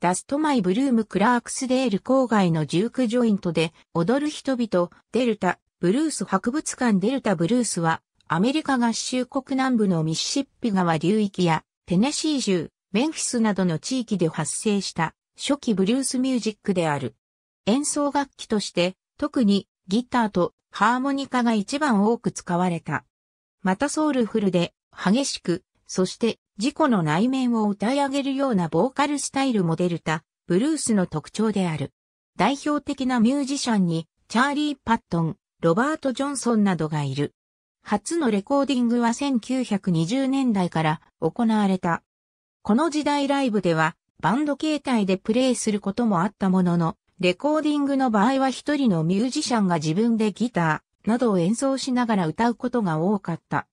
ダストマイブルームクラークスデール郊外のジュークジョイントで踊る人々、デルタ、ブルース博物館デルタブルースはアメリカ合衆国南部のミシシッピ川流域やテネシー州、メンフィスなどの地域で発生した初期ブルースミュージックである。演奏楽器として特にギターとハーモニカが一番多く使われた。またソウルフルで激しく、そして自己の内面を歌い上げるようなボーカルスタイルもデルタ、ブルースの特徴である。代表的なミュージシャンに、チャーリー・パットン、ロバート・ジョンソンなどがいる。初のレコーディングは1920年代から行われた。この時代ライブではバンド形態でプレイすることもあったものの、レコーディングの場合は一人のミュージシャンが自分でギターなどを演奏しながら歌うことが多かった。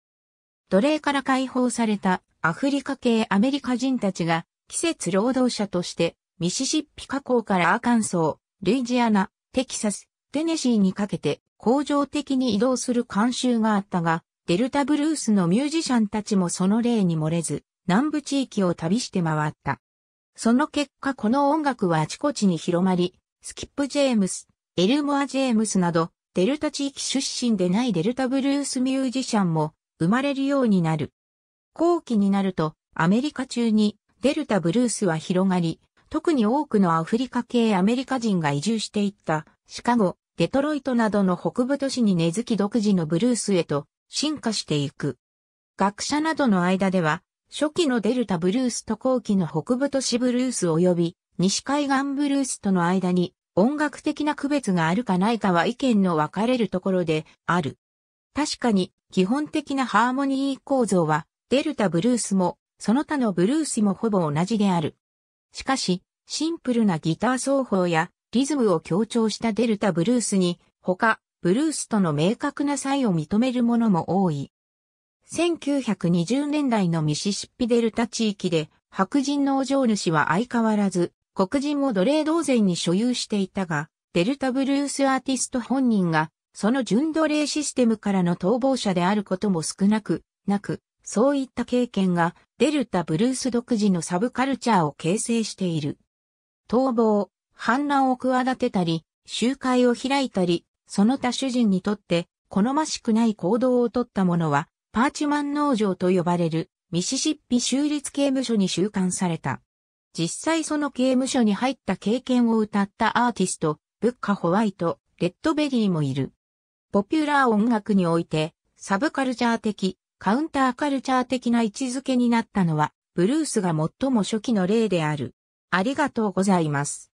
奴隷から解放されたアフリカ系アメリカ人たちが季節労働者としてミシシッピ河口からアーカンソー、ルイジアナ、テキサス、テネシーにかけて工場的に移動する慣習があったが、デルタブルースのミュージシャンたちもその例に漏れず、南部地域を旅して回った。その結果この音楽はあちこちに広まり、スキップ・ジェームス、エルモア・ジェームスなど、デルタ地域出身でないデルタブルースミュージシャンも生まれるようになる。後期になるとアメリカ中にデルタブルースは広がり、特に多くのアフリカ系アメリカ人が移住していったシカゴ、デトロイトなどの北部都市に根付き独自のブルースへと進化していく。学者などの間では、初期のデルタブルースと後期の北部都市ブルース及び西海岸ブルースとの間に音楽的な区別があるかないかは意見の分かれるところである。確かに基本的なハーモニー構造はデルタブルースも、その他のブルースもほぼ同じである。しかし、シンプルなギター奏法やリズムを強調したデルタブルースに、他、ブルースとの明確な差異を認めるものも多い。1920年代のミシシッピデルタ地域で、白人農場主は相変わらず、黒人を奴隷同然に所有していたが、デルタブルースアーティスト本人が、その純奴隷システムからの逃亡者であることも少なく、なく、そういった経験がデルタブルース独自のサブカルチャーを形成している。逃亡、反乱を企てたり、集会を開いたり、その他主人にとって好ましくない行動をとった者は、パーチュマン農場と呼ばれるミシシッピ州立刑務所に収監された。実際その刑務所に入った経験を歌ったアーティスト、ブッカ・ホワイト、レッドベリーもいる。ポピュラー音楽において、サブカルチャー的カウンターカルチャー的な位置づけになったのは、ブルースが最も初期の例である。ありがとうございます。